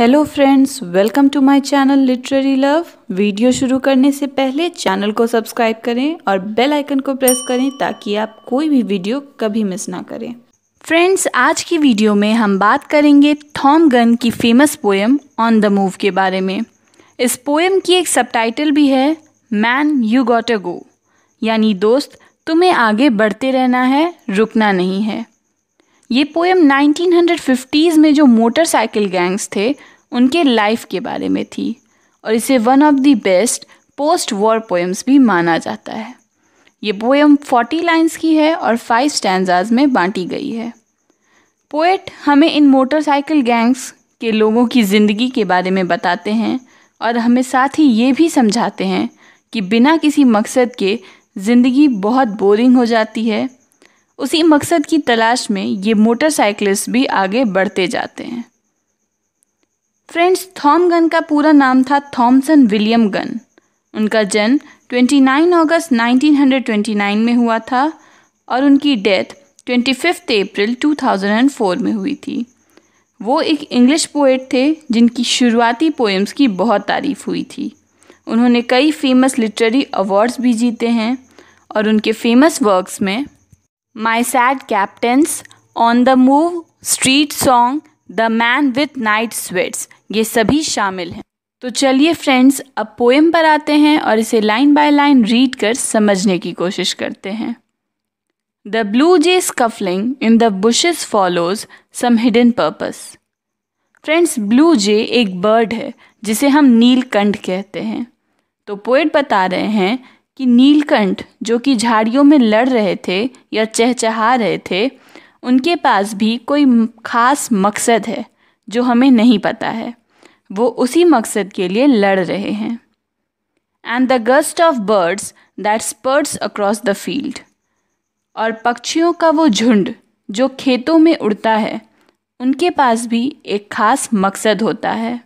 hello friends welcome to my channel literary love video शुरू करने से पहले चैनल को सब्सक्राइब करें और बेल आइकन को प्रेस करें ताकि आप कोई भी वीडियो कभी मिस ना करें फ्रेंड्स आज की वीडियो में हम बात करेंगे थॉम गन की famous poem on the move के बारे में इस पोएम की एक सबटाइटल भी है man you got a go यानी दोस्त तुम्हें आगे बढ़ते रहना है रुकना नहीं है ये पोएम 1950s में जो मोटरसाइकिल गैंग्स थे उनके लाइफ के बारे में थी और इसे one of the best post war poems भी माना जाता है ये पोएम 40 लाइंस की है और फाइव स्टैंडाज में बांटी गई है पोएट हमें इन मोटरसाइकिल गैंग्स के लोगों की ज़िंदगी के बारे में बताते हैं और हमें साथ ही ये भी समझाते हैं कि बिना किसी मकसद के ज़िंदगी बहुत बोरिंग हो जाती है उसी मकसद की तलाश में ये मोटरसाइकिलिस्ट भी आगे बढ़ते जाते हैं फ्रेंड्स थॉम गन का पूरा नाम था थॉमसन विलियम गन उनका जन्म 29 अगस्त 1929 में हुआ था और उनकी डेथ 25 अप्रैल 2004 में हुई थी वो एक इंग्लिश पोइट थे जिनकी शुरुआती पोएम्स की बहुत तारीफ हुई थी उन्होंने कई फेमस लिटरेरी अवार्ड्स भी जीते हैं और उनके फेमस वर्क्स में My Sad Captains, On the Move, Street Song, the man with night sweats ये सभी शामिल हैं तो चलिए फ्रेंड्स अब पोएम पर आते हैं और इसे लाइन बाय लाइन रीड कर समझने की कोशिश करते हैं the blue jay scuffling in the bushes follows some hidden purpose friends blue jay एक बर्ड है जिसे हम नीलकंठ कहते हैं तो पोएट बता रहे हैं कि नीलकंठ जो कि झाड़ियों में लड़ रहे थे या चहचहा रहे थे उनके पास भी कोई खास मकसद है जो हमें नहीं पता है वो उसी मकसद के लिए लड़ रहे हैं and the gust of birds that spurts across the field और पक्षियों का वो झुंड जो खेतों में उड़ता है उनके पास भी एक खास मकसद होता है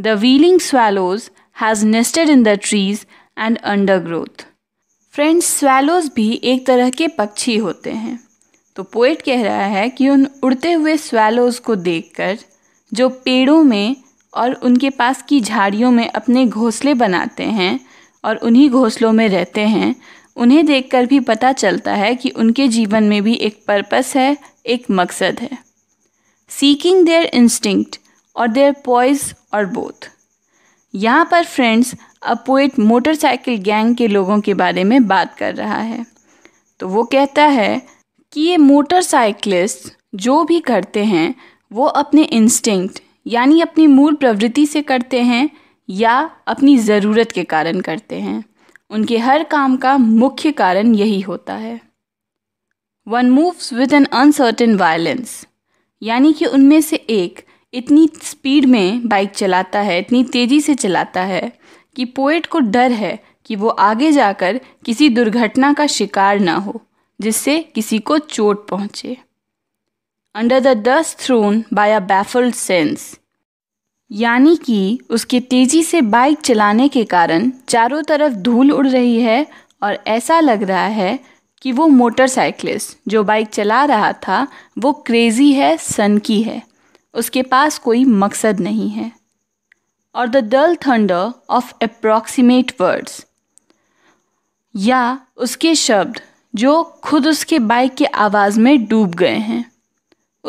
the wheeling swallows has nested in the trees and undergrowth friends swallows भी एक तरह के पक्षी होते हैं तो पोइट कह रहा है कि उन उड़ते हुए स्वैलोज को देखकर जो पेड़ों में और उनके पास की झाड़ियों में अपने घोंसले बनाते हैं और उन्हीं घोंसलों में रहते हैं उन्हें देखकर भी पता चलता है कि उनके जीवन में भी एक पर्पस है एक मकसद है seeking their instinct or their poise or both यहाँ पर फ्रेंड्स अपोइट मोटरसाइकिल गैंग के लोगों के बारे में बात कर रहा है तो वो कहता है कि ये मोटरसाइकिलिस्ट जो भी करते हैं वो अपने इंस्टिंक्ट यानी अपनी मूल प्रवृत्ति से करते हैं या अपनी ज़रूरत के कारण करते हैं उनके हर काम का मुख्य कारण यही होता है one moves with an uncertain violence यानी कि उनमें से एक इतनी स्पीड में बाइक चलाता है इतनी तेज़ी से चलाता है कि पोइट को डर है कि वो आगे जाकर किसी दुर्घटना का शिकार ना हो जिससे किसी को चोट पहुंचे under the dust thrown by a baffled sense यानी कि उसके तेज़ी से बाइक चलाने के कारण चारों तरफ धूल उड़ रही है और ऐसा लग रहा है कि वो मोटरसाइकिलिस्ट जो बाइक चला रहा था वो क्रेज़ी है सनकी है उसके पास कोई मकसद नहीं है और the dull thunder of approximate words या उसके शब्द जो खुद उसके बाइक की आवाज़ में डूब गए हैं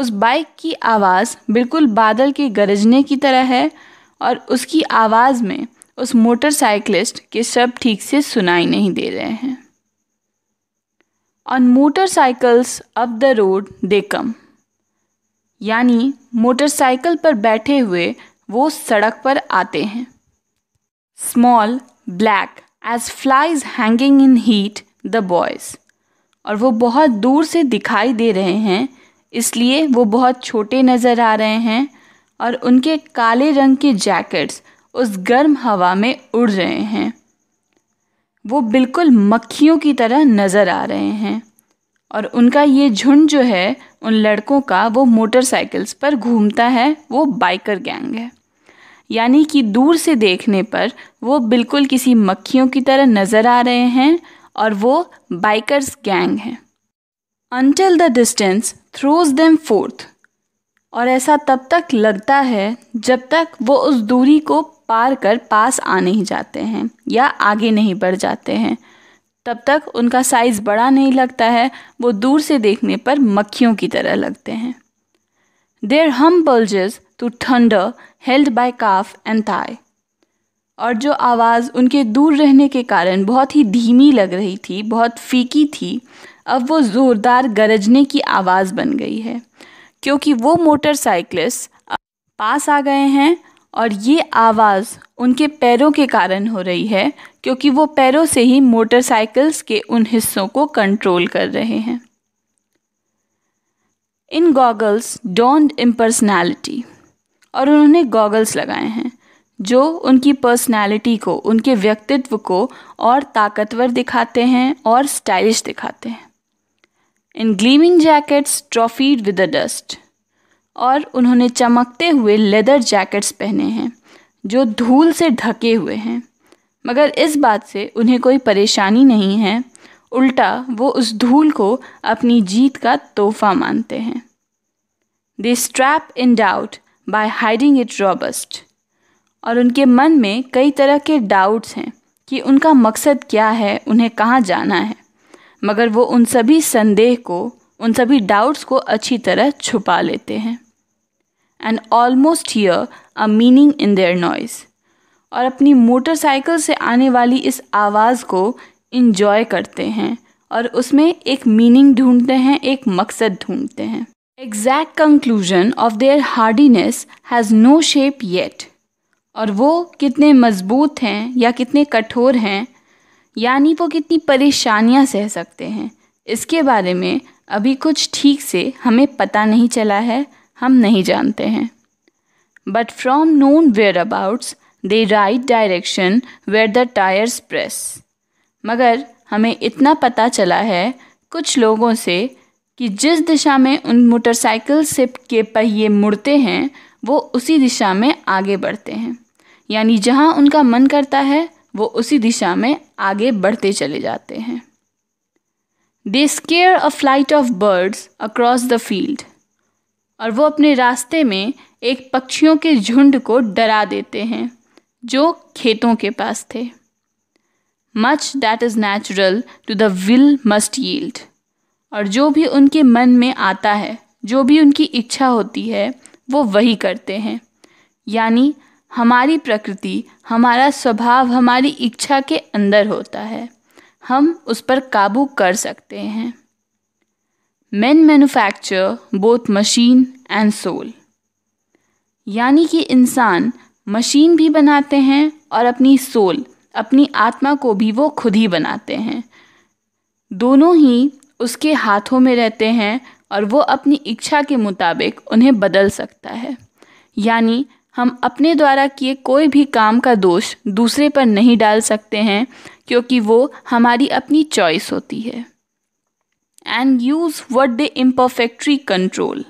उस बाइक की आवाज़ बिल्कुल बादल के गरजने की तरह है और उसकी आवाज़ में उस मोटरसाइकिलिस्ट के शब्द ठीक से सुनाई नहीं दे रहे हैं on motorcycles up the road they come यानी मोटरसाइकिल पर बैठे हुए वो सड़क पर आते हैं small black as flies hanging in heat the boys और वो बहुत दूर से दिखाई दे रहे हैं इसलिए वो बहुत छोटे नज़र आ रहे हैं और उनके काले रंग के जैकेट्स उस गर्म हवा में उड़ रहे हैं वो बिल्कुल मक्खियों की तरह नज़र आ रहे हैं और उनका ये झुंड जो है उन लड़कों का वो मोटरसाइकिल्स पर घूमता है वो बाइकर गैंग है यानी कि दूर से देखने पर वो बिल्कुल किसी मक्खियों की तरह नज़र आ रहे हैं और वो बाइकर्स गैंग हैं until the distance throws them forth और ऐसा तब तक लगता है जब तक वो उस दूरी को पार कर पास आ नहीं जाते हैं या आगे नहीं बढ़ जाते हैं तब तक उनका साइज़ बड़ा नहीं लगता है वो दूर से देखने पर मक्खियों की तरह लगते हैं their hum bulges to thunder held by calf and thigh और जो आवाज़ उनके दूर रहने के कारण बहुत ही धीमी लग रही थी बहुत फीकी थी अब वो ज़ोरदार गरजने की आवाज़ बन गई है क्योंकि वो मोटरसाइकिल्स पास आ गए हैं और ये आवाज़ उनके पैरों के कारण हो रही है क्योंकि वो पैरों से ही मोटरसाइकिल्स के उन हिस्सों को कंट्रोल कर रहे हैं इन गॉगल्स डोंट इम्पर्सनैलिटी और उन्होंने गॉगल्स लगाए हैं जो उनकी पर्सनालिटी को उनके व्यक्तित्व को और ताकतवर दिखाते हैं और स्टाइलिश दिखाते हैं in gleaming jackets trophied with the dust और उन्होंने चमकते हुए लेदर जैकेट्स पहने हैं जो धूल से ढके हुए हैं मगर इस बात से उन्हें कोई परेशानी नहीं है उल्टा वो उस धूल को अपनी जीत का तोहफा मानते हैं they strap in doubt by hiding it robust और उनके मन में कई तरह के डाउट्स हैं कि उनका मकसद क्या है उन्हें कहाँ जाना है मगर वो उन सभी संदेह को उन सभी डाउट्स को अच्छी तरह छुपा लेते हैं and almost hear a meaning in their noise और अपनी मोटरसाइकिल से आने वाली इस आवाज़ को इन्जॉय करते हैं और उसमें एक मीनिंग ढूंढते हैं एक मकसद ढूंढते हैं exact conclusion of their hardiness has no shape yet और वो कितने मजबूत हैं या कितने कठोर हैं यानी वो कितनी परेशानियां सह सकते हैं इसके बारे में अभी कुछ ठीक से हमें पता नहीं चला है हम नहीं जानते हैं but from known whereabouts they ride direction where the tyres press मगर हमें इतना पता चला है कुछ लोगों से कि जिस दिशा में उन मोटरसाइकिल से के पहिए मुड़ते हैं वो उसी दिशा में आगे बढ़ते हैं यानी जहाँ उनका मन करता है वो उसी दिशा में आगे बढ़ते चले जाते हैं they scare a flight of birds across the field और वो अपने रास्ते में एक पक्षियों के झुंड को डरा देते हैं जो खेतों के पास थे much that is natural to the will must yield और जो भी उनके मन में आता है जो भी उनकी इच्छा होती है वो वही करते हैं यानी हमारी प्रकृति हमारा स्वभाव हमारी इच्छा के अंदर होता है हम उस पर काबू कर सकते हैं men manufacture both machine and soul यानी कि इंसान मशीन भी बनाते हैं और अपनी सोल अपनी आत्मा को भी वो खुद ही बनाते हैं दोनों ही उसके हाथों में रहते हैं और वो अपनी इच्छा के मुताबिक उन्हें बदल सकता है यानी हम अपने द्वारा किए कोई भी काम का दोष दूसरे पर नहीं डाल सकते हैं क्योंकि वो हमारी अपनी चॉइस होती है and use what they imperfectly control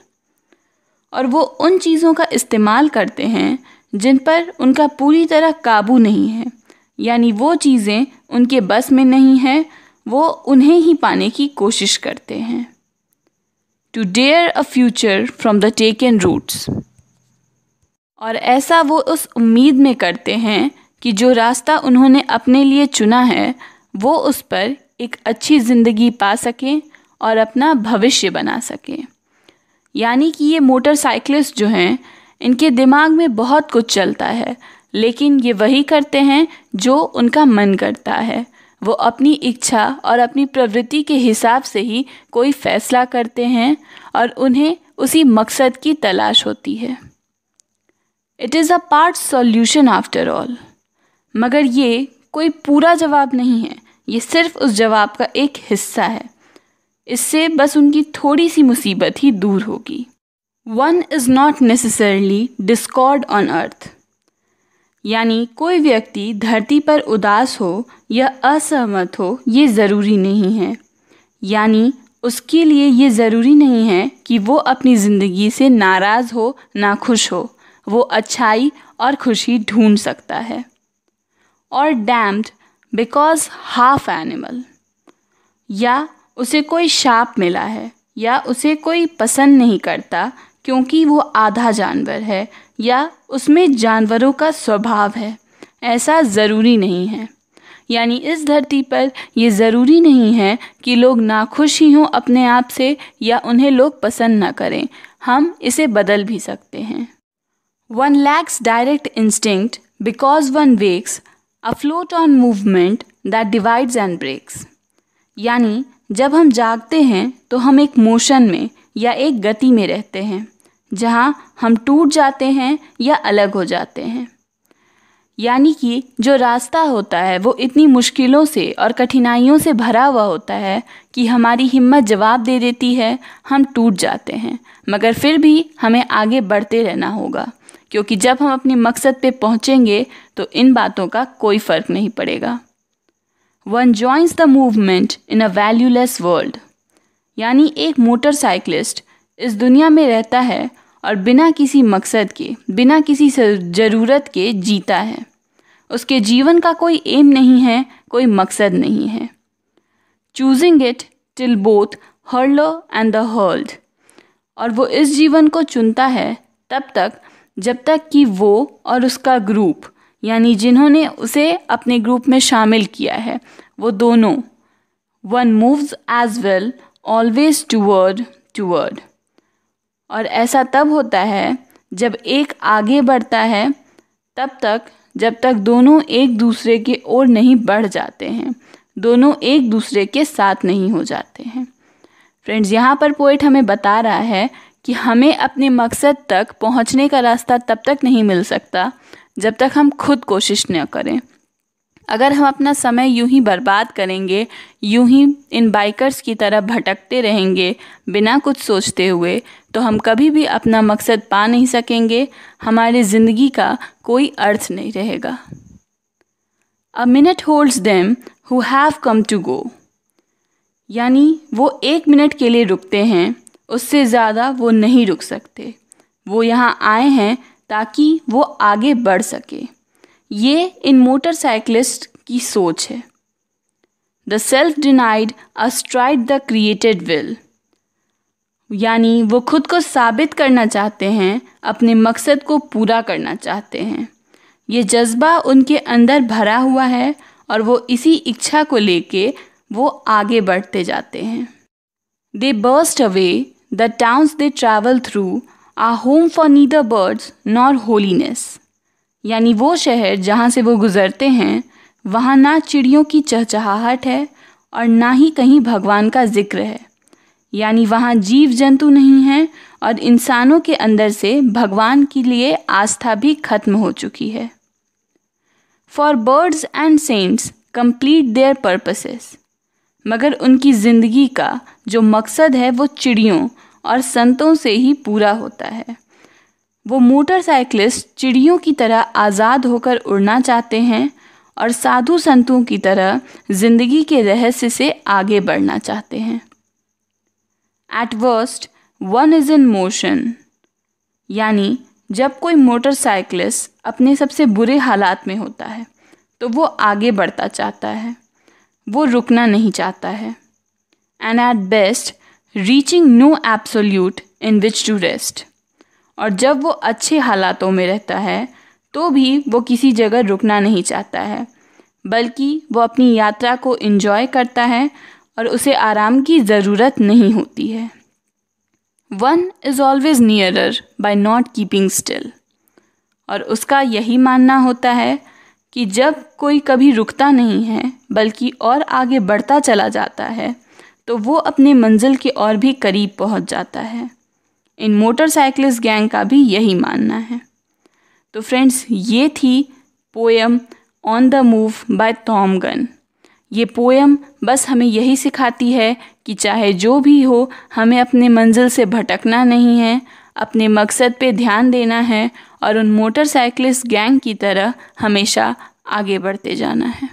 और वो उन चीज़ों का इस्तेमाल करते हैं जिन पर उनका पूरी तरह काबू नहीं है यानी वो चीज़ें उनके बस में नहीं हैं वो उन्हें ही पाने की कोशिश करते हैं to dare a future from the taken routes और ऐसा वो उस उम्मीद में करते हैं कि जो रास्ता उन्होंने अपने लिए चुना है वो उस पर एक अच्छी ज़िंदगी पा सकें और अपना भविष्य बना सकें यानी कि ये मोटरसाइकिलिस्ट जो हैं इनके दिमाग में बहुत कुछ चलता है लेकिन ये वही करते हैं जो उनका मन करता है वो अपनी इच्छा और अपनी प्रवृत्ति के हिसाब से ही कोई फैसला करते हैं और उन्हें उसी मकसद की तलाश होती है it is a part solution after all मगर ये कोई पूरा जवाब नहीं है ये सिर्फ उस जवाब का एक हिस्सा है इससे बस उनकी थोड़ी सी मुसीबत ही दूर होगी one is not necessarily discord on earth यानी कोई व्यक्ति धरती पर उदास हो या असहमत हो ये ज़रूरी नहीं है यानी उसके लिए ये ज़रूरी नहीं है कि वो अपनी ज़िंदगी से नाराज़ हो ना खुश हो वो अच्छाई और खुशी ढूंढ सकता है और डैम्ड बिकॉज हाफ एनिमल या उसे कोई शाप मिला है या उसे कोई पसंद नहीं करता क्योंकि वो आधा जानवर है या उसमें जानवरों का स्वभाव है ऐसा ज़रूरी नहीं है यानी इस धरती पर ये ज़रूरी नहीं है कि लोग नाखुश ही हों अपने आप से या उन्हें लोग पसंद ना करें हम इसे बदल भी सकते हैं one lacks direct instinct because one wakes afloat on movement that divides and breaks यानी जब हम जागते हैं तो हम एक मोशन में या एक गति में रहते हैं जहाँ हम टूट जाते हैं या अलग हो जाते हैं यानी कि जो रास्ता होता है वो इतनी मुश्किलों से और कठिनाइयों से भरा हुआ होता है कि हमारी हिम्मत जवाब दे देती है हम टूट जाते हैं मगर फिर भी हमें आगे बढ़ते रहना होगा क्योंकि जब हम अपने मकसद पे पहुँचेंगे तो इन बातों का कोई फ़र्क नहीं पड़ेगा one joins the movement in a valueless world यानी एक मोटरसाइकिलिस्ट इस दुनिया में रहता है और बिना किसी मकसद के बिना किसी ज़रूरत के जीता है उसके जीवन का कोई एम नहीं है कोई मकसद नहीं है choosing it till both hurler and the hurled और वो इस जीवन को चुनता है तब तक जब तक कि वो और उसका ग्रुप यानी जिन्होंने उसे अपने ग्रुप में शामिल किया है वो दोनों one moves as well always toward toward और ऐसा तब होता है जब एक आगे बढ़ता है तब तक जब तक दोनों एक दूसरे के ओर नहीं बढ़ जाते हैं दोनों एक दूसरे के साथ नहीं हो जाते हैं फ्रेंड्स यहाँ पर पोइट हमें बता रहा है कि हमें अपने मकसद तक पहुँचने का रास्ता तब तक नहीं मिल सकता जब तक हम खुद कोशिश न करें अगर हम अपना समय यूं ही बर्बाद करेंगे यूं ही इन बाइकर्स की तरह भटकते रहेंगे बिना कुछ सोचते हुए तो हम कभी भी अपना मकसद पा नहीं सकेंगे हमारी ज़िंदगी का कोई अर्थ नहीं रहेगा a minute holds them who have come to go यानी वो एक मिनट के लिए रुकते हैं उससे ज़्यादा वो नहीं रुक सकते वो यहाँ आए हैं ताकि वो आगे बढ़ सके ये इन मोटरसाइकिलिस्ट की सोच है the self denied astride the created will यानी वो खुद को साबित करना चाहते हैं अपने मकसद को पूरा करना चाहते हैं ये जज्बा उनके अंदर भरा हुआ है और वो इसी इच्छा को लेके वो आगे बढ़ते जाते हैं they burst away the towns they travel through are home for neither birds nor holiness यानी वो शहर जहाँ से वो गुज़रते हैं वहाँ ना चिड़ियों की चहचहाहट है और ना ही कहीं भगवान का जिक्र है यानी वहाँ जीव जंतु नहीं हैं और इंसानों के अंदर से भगवान के लिए आस्था भी खत्म हो चुकी है for birds and saints complete their purposes मगर उनकी ज़िंदगी का जो मकसद है वो चिड़ियों और संतों से ही पूरा होता है वो मोटरसाइकिलिस्ट चिड़ियों की तरह आज़ाद होकर उड़ना चाहते हैं और साधु संतों की तरह जिंदगी के रहस्य से आगे बढ़ना चाहते हैं at worst one is in motion यानी जब कोई मोटरसाइकिलिस्ट अपने सबसे बुरे हालात में होता है तो वो आगे बढ़ता चाहता है वो रुकना नहीं चाहता है and at best reaching no absolute in which to rest और जब वो अच्छे हालातों में रहता है तो भी वो किसी जगह रुकना नहीं चाहता है बल्कि वो अपनी यात्रा को इन्जॉय करता है और उसे आराम की ज़रूरत नहीं होती है one is always nearer by not keeping still और उसका यही मानना होता है कि जब कोई कभी रुकता नहीं है बल्कि और आगे बढ़ता चला जाता है तो वो अपने मंजिल के और भी करीब पहुंच जाता है इन मोटरसाइकिलिस्ट गैंग का भी यही मानना है तो फ्रेंड्स ये थी poem on the move by Thom Gunn ये पोएम बस हमें यही सिखाती है कि चाहे जो भी हो हमें अपने मंजिल से भटकना नहीं है अपने मकसद पे ध्यान देना है और उन मोटरसाइकिलिस्ट गैंग की तरह हमेशा आगे बढ़ते जाना है